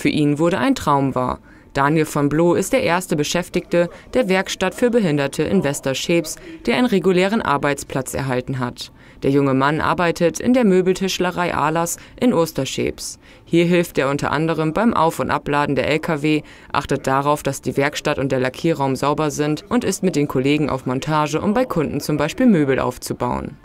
Für ihn wurde ein Traum wahr. Daniel von Bloh ist der erste Beschäftigte der Werkstatt für Behinderte in Westerschebs, der einen regulären Arbeitsplatz erhalten hat. Der junge Mann arbeitet in der Möbeltischlerei Ahlers in Osterschebs. Hier hilft er unter anderem beim Auf- und Abladen der Lkw, achtet darauf, dass die Werkstatt und der Lackierraum sauber sind und ist mit den Kollegen auf Montage, um bei Kunden zum Beispiel Möbel aufzubauen.